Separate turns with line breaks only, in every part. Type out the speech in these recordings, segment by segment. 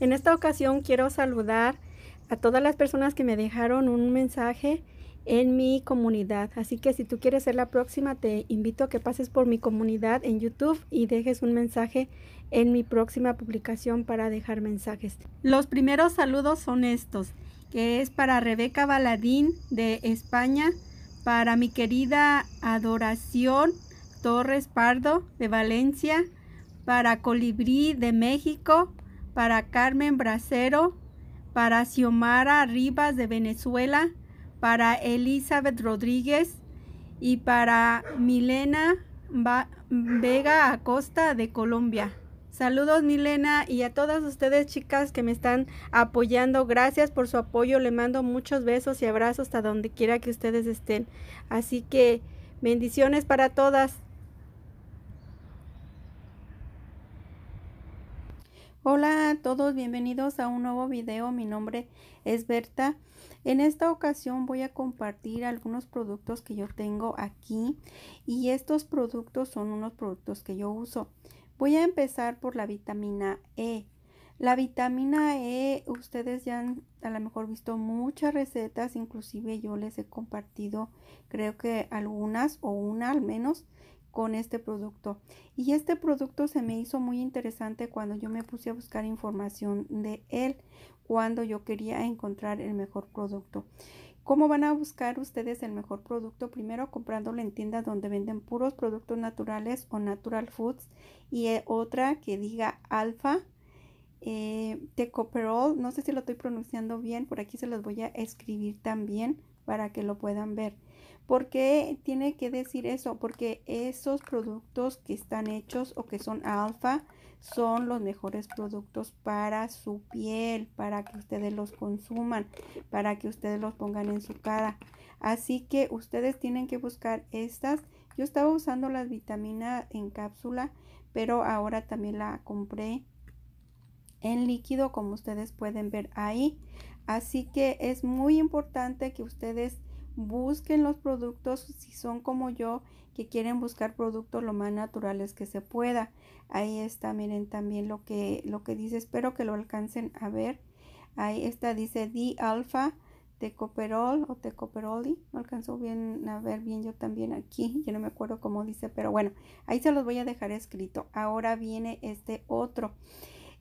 En esta ocasión quiero saludar a todas las personas que me dejaron un mensaje en mi comunidad. Así que si tú quieres ser la próxima, te invito a que pases por mi comunidad en YouTube y dejes un mensaje en mi próxima publicación para dejar mensajes. Los primeros saludos son estos, que es para Rebeca Baladín de España, para mi querida Adoración Torres Pardo de Valencia, para Colibrí de México, para Carmen Bracero, para Xiomara Rivas de Venezuela, para Elizabeth Rodríguez y para Milena Vega Acosta de Colombia. Saludos Milena y a todas ustedes chicas que me están apoyando. Gracias por su apoyo. Le mando muchos besos y abrazos hasta donde quiera que ustedes estén. Así que bendiciones para todas. Hola a todos, bienvenidos a un nuevo video. Mi nombre es Berta. En esta ocasión voy a compartir algunos productos que yo tengo aquí y estos productos son unos productos que yo uso. Voy a empezar por la vitamina E. La vitamina E, ustedes ya han a lo mejor visto muchas recetas, inclusive yo les he compartido creo que algunas o una al menos con este producto. Y este producto se me hizo muy interesante cuando yo me puse a buscar información de él, cuando yo quería encontrar el mejor producto. ¿Cómo van a buscar ustedes el mejor producto? Primero comprándolo en tiendas donde venden puros productos naturales o natural foods y eh, otra que diga alfa eh, tecoperol. No sé si lo estoy pronunciando bien, por aquí se los voy a escribir también para que lo puedan ver. ¿Por qué tiene que decir eso? Porque esos productos que están hechos o que son alfa son los mejores productos para su piel, para que ustedes los consuman, para que ustedes los pongan en su cara. Así que ustedes tienen que buscar estas. Yo estaba usando las vitaminas en cápsula, pero ahora también la compré en líquido como ustedes pueden ver ahí Así que es muy importante que ustedes busquen los productos si son como yo que quieren buscar productos lo más naturales que se pueda. Ahí está, miren también lo que, lo que dice, espero que lo alcancen a ver. Ahí está, dice D-alfa tecoperol o tecoperoli. No alcanzó bien a ver bien yo también aquí. Yo no me acuerdo cómo dice, pero bueno, ahí se los voy a dejar escrito. Ahora viene este otro.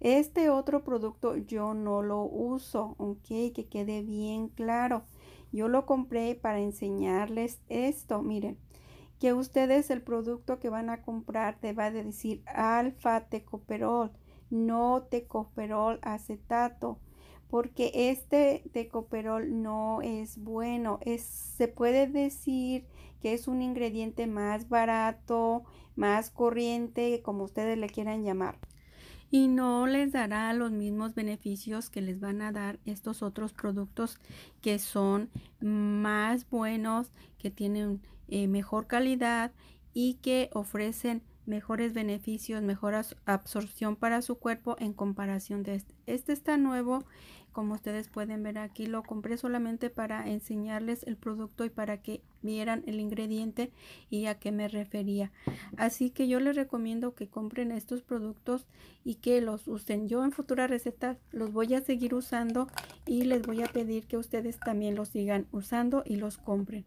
Este otro producto yo no lo uso, ok, que quede bien claro. Yo lo compré para enseñarles esto, miren, que ustedes el producto que van a comprar te va a decir alfa tecoperol, no tecoperol acetato, porque este tecoperol no es bueno, es, se puede decir que es un ingrediente más barato, más corriente, como ustedes le quieran llamar y no les dará los mismos beneficios que les van a dar estos otros productos que son más buenos, que tienen eh, mejor calidad y que ofrecen mejores beneficios, mejor absorción para su cuerpo en comparación de este. Este está nuevo, como ustedes pueden ver aquí, lo compré solamente para enseñarles el producto y para que vieran el ingrediente y a qué me refería. Así que yo les recomiendo que compren estos productos y que los usen. Yo en futuras recetas los voy a seguir usando y les voy a pedir que ustedes también los sigan usando y los compren.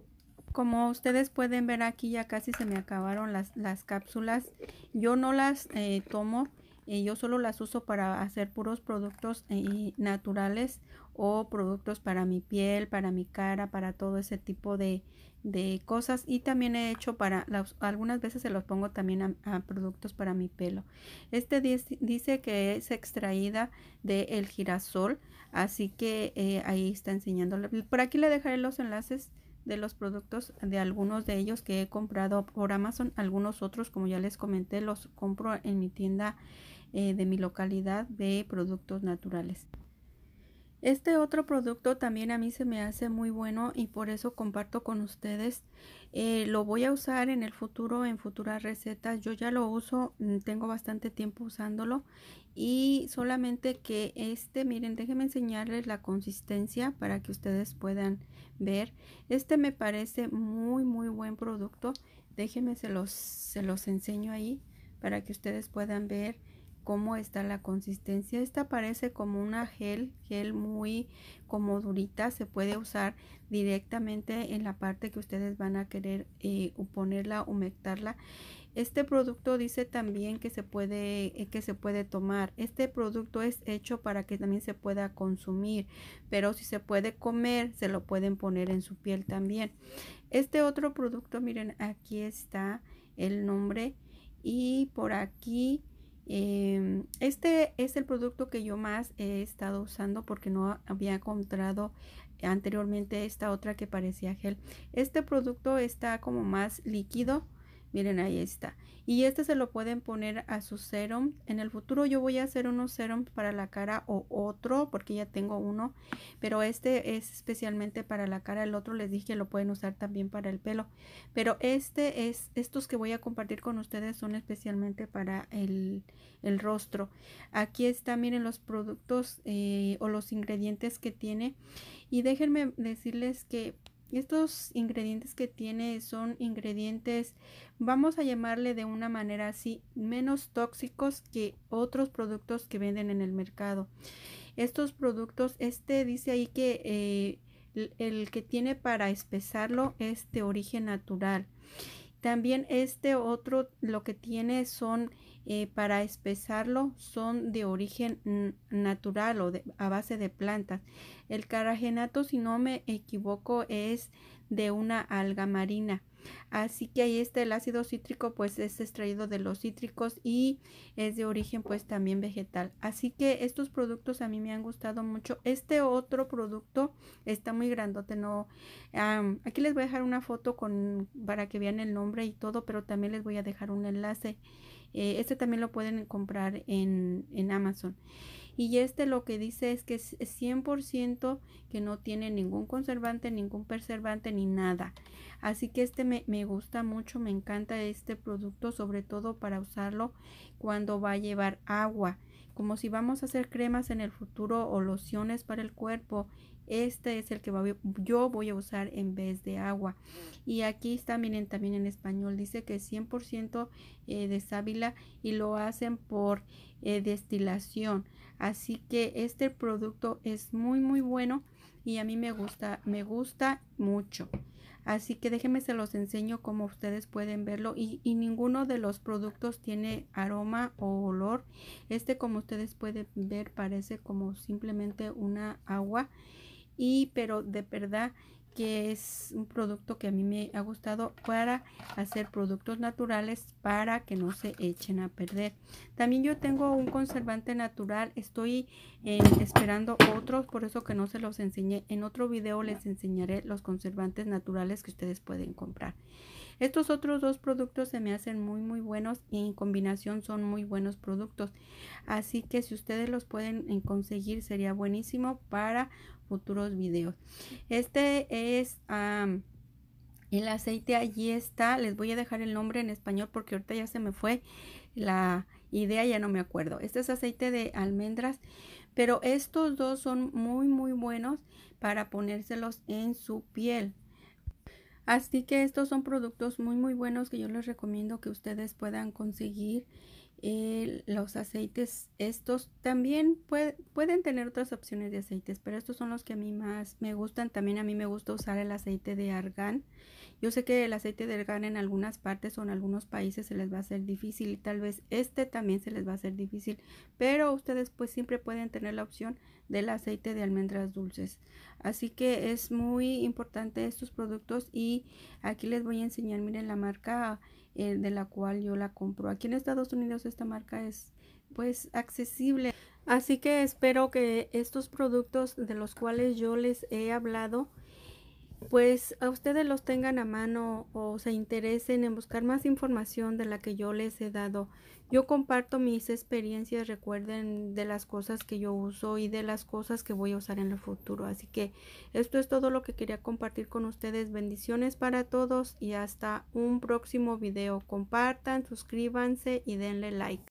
Como ustedes pueden ver aquí ya casi se me acabaron las, las cápsulas. Yo no las eh, tomo, eh, yo solo las uso para hacer puros productos eh, naturales o productos para mi piel, para mi cara, para todo ese tipo de, cosas. Y también he hecho para, las, algunas veces se los pongo también a, productos para mi pelo. Este dice, que es extraída del el girasol, así que ahí está enseñándole. Por aquí le dejaré los enlaces de los productos de algunos de ellos que he comprado por Amazon. Algunos otros, como ya les comenté, los compro en mi tienda eh, de mi localidad de productos naturales. Este otro producto también a mí se me hace muy bueno y por eso comparto con ustedes. Eh, lo voy a usar en el futuro, en futuras recetas. Yo ya lo uso, mm, tengo bastante tiempo usándolo. Y solamente que este, miren, déjenme enseñarles la consistencia para que ustedes puedan ver. Este me parece muy, muy buen producto. Déjenme, se los, se los enseño ahí para que ustedes puedan ver cómo está la consistencia. Esta parece como una gel, gel muy como durita. Se puede usar directamente en la parte que ustedes van a querer eh, ponerla, humectarla. Este producto dice también que se puede eh, que se puede tomar. Este producto es hecho para que también se pueda consumir, pero si se puede comer, se lo pueden poner en su piel también. Este otro producto, miren, aquí está el nombre y por aquí Em, este es el producto que yo más he estado usando porque no había encontrado anteriormente esta otra que parecía gel. Este producto está como más líquido Miren, ahí está. Y este se lo pueden poner a su serum. En el futuro yo voy a hacer unos serum para la cara o otro, porque ya tengo uno. Pero este es especialmente para la cara. El otro les dije que lo pueden usar también para el pelo. Pero este es, estos que voy a compartir con ustedes son especialmente para el, rostro. Aquí está, miren los productos eh, o los ingredientes que tiene. Y déjenme decirles que estos ingredientes que tiene son ingredientes, vamos a llamarle de una manera así, menos tóxicos que otros productos que venden en el mercado. Estos productos, este dice ahí que el, eh, el que tiene para espesarlo es de origen natural. También este otro lo que tiene son eh, para espesarlo son de origen natural o a base de plantas. El carragenato, si no me equivoco, es de una alga marina. Así que ahí está el ácido cítrico, pues es extraído de los cítricos y es de origen pues también vegetal. Así que estos productos a mí me han gustado mucho. Este otro producto está muy grandote, no. aquí les voy a dejar una foto con para que vean el nombre y todo, pero también les voy a dejar un enlace. Eh, este también lo pueden comprar en, en Amazon. Y este lo que dice es que es 100% que no tiene ningún conservante, ningún preservante ni nada. Así que este me, me gusta mucho, me encanta este producto, sobre todo para usarlo cuando va a llevar agua. Como si vamos a hacer cremas en el futuro o lociones para el cuerpo este es el que yo voy a usar en vez de agua. Y aquí está, miren, también en español. Dice que es 100% eh, de sábila y lo hacen por eh, destilación. Así que este producto es muy, muy bueno y a mí me gusta, me gusta mucho. Así que déjenme se los enseño como ustedes pueden verlo y, y, ninguno de los productos tiene aroma o olor. Este como ustedes pueden ver parece como simplemente una agua y pero de verdad que es un producto que a mí me ha gustado para hacer productos naturales para que no se echen a perder. También yo tengo un conservante natural, estoy eh, esperando otros, por eso que no se los enseñé. En otro video les enseñaré los conservantes naturales que ustedes pueden comprar. Estos otros dos productos se me hacen muy muy buenos y en combinación son muy buenos productos. Así que si ustedes los pueden eh, conseguir sería buenísimo para futuros videos. Este es... el aceite allí está. Les voy a dejar el nombre en español porque ahorita ya se me fue la idea, ya no me acuerdo. Este es aceite de almendras, pero estos dos son muy, muy buenos para ponérselos en su piel. Así que estos son productos muy muy buenos que yo les recomiendo que ustedes puedan conseguir eh, los aceites, estos también pueden tener otras opciones de aceites, pero estos son los que a mí más me gustan. También a mí me gusta usar el aceite de argán. Yo sé que el aceite de argán en algunas partes o en algunos países se les va a hacer difícil y tal vez este también se les va a hacer difícil, pero ustedes pues siempre pueden tener la opción del aceite de almendras dulces. Así que es muy importante estos productos y aquí les voy a enseñar, miren la marca eh, de la cual yo la compro. Aquí en Estados Unidos esta marca es pues accesible. Así que espero que estos productos de los cuales yo les he hablado pues a ustedes los tengan a mano o se interesen en buscar más información de la que yo les he dado. Yo comparto mis experiencias, recuerden de las cosas que yo uso y de las cosas que voy a usar en el futuro. Así que esto es todo lo que quería compartir con ustedes. Bendiciones para todos y hasta un próximo video. Compartan, suscríbanse y denle like.